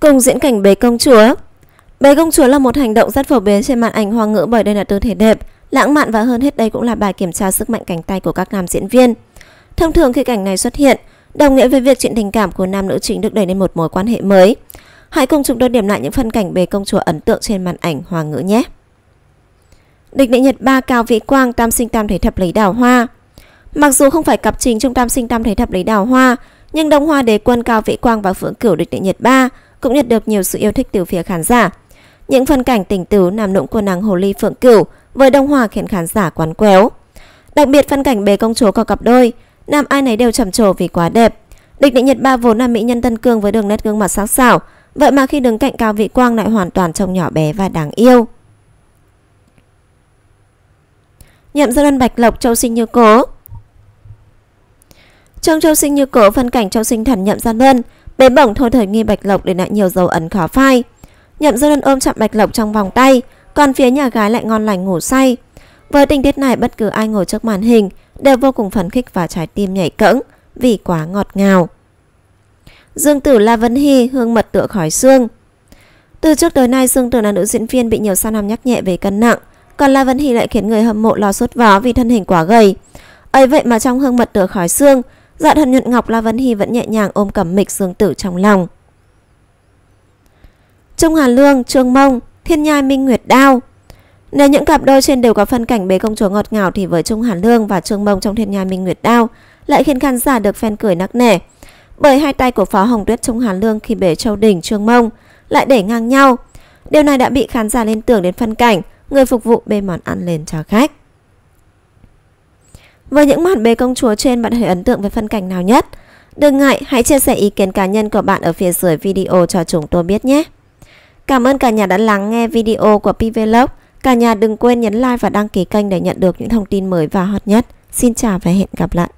cùng diễn cảnh bế công chúa. Bế công chúa là một hành động rất phổ biến trên màn ảnh hoa ngữ bởi đây là tư thế đẹp, lãng mạn và hơn hết đây cũng là bài kiểm tra sức mạnh cánh tay của các nam diễn viên. Thông thường khi cảnh này xuất hiện, đồng nghĩa với việc chuyện tình cảm của nam nữ chính được đẩy lên một mối quan hệ mới. Hãy cùng chúng tôi điểm lại những phân cảnh bế công chúa ấn tượng trên màn ảnh hoa ngữ nhé. Địch nữ Nhật ba Cao Vĩ Quang tam sinh tam thể thập lý đào hoa. Mặc dù không phải cặp chính trong tam sinh tam thể thập lý đào hoa, nhưng Đông Hoa Đế quân Cao Vĩ Quang và Phượng Cửu địch nữ Nhật ba cũng nhận được nhiều sự yêu thích từ phía khán giả. Những phân cảnh tình tứ làm nũng của nàng hồ ly Phượng Cửu với Đông Hòa khiến khán giả quán quéo. Đặc biệt phân cảnh bề công chúa có cặp đôi, nam ai nấy đều trầm trồ vì quá đẹp. Địch Định Nhật Ba vốn là mỹ nhân Tân Cương với đường nét gương mặt sắc sảo, vậy mà khi đứng cạnh Cao Vị Quang lại hoàn toàn trông nhỏ bé và đáng yêu. Nhậm Gia Luân Bạch Lộc Châu Sinh Như Cố Trong Châu Sinh Như Cố phân cảnh Châu Sinh Thần Nhậm Gia Luân bé bổng thôi thời nghi Bạch Lộc để lại nhiều dấu ấn khó phai. Nhậm Dư Đơn ôm chặt Bạch Lộc trong vòng tay, còn phía nhà gái lại ngon lành ngủ say. Với tình tiết này bất cứ ai ngồi trước màn hình đều vô cùng phấn khích và trái tim nhảy cẫng vì quá ngọt ngào. Dương Tử La Vân Hy hương mật tựa khỏi xương. Từ trước tới nay Dương Tử là nữ diễn viên bị nhiều sao nam nhắc nhẹ về cân nặng, còn La Vân Hy lại khiến người hâm mộ lo sốt vó vì thân hình quá gầy. Ấy vậy mà trong hương mật tựa khỏi xương, Dạ thần nhuận ngọc La Vân Hy vẫn nhẹ nhàng ôm cầm mịch sương tử trong lòng. Trung Hàn Lương, Trương Mông, Thiên Nhai Minh Nguyệt Đao Nếu những cặp đôi trên đều có phân cảnh bế công chúa ngọt ngào thì với Trung Hàn Lương và Trương Mông trong Thiên Nhai Minh Nguyệt Đao lại khiến khán giả được phen cười nắc nẻ. Bởi hai tay của Phó Hồng Tuyết Trung Hàn Lương khi bế Châu Đỉnh Trương Mông lại để ngang nhau. Điều này đã bị khán giả lên tưởng đến phân cảnh, người phục vụ bê món ăn lên cho khách. Với những màn bế công chúa trên bạn hãy ấn tượng với phân cảnh nào nhất? Đừng ngại, hãy chia sẻ ý kiến cá nhân của bạn ở phía dưới video cho chúng tôi biết nhé. Cảm ơn cả nhà đã lắng nghe video của PVlog. Cả nhà đừng quên nhấn like và đăng ký kênh để nhận được những thông tin mới và hot nhất. Xin chào và hẹn gặp lại.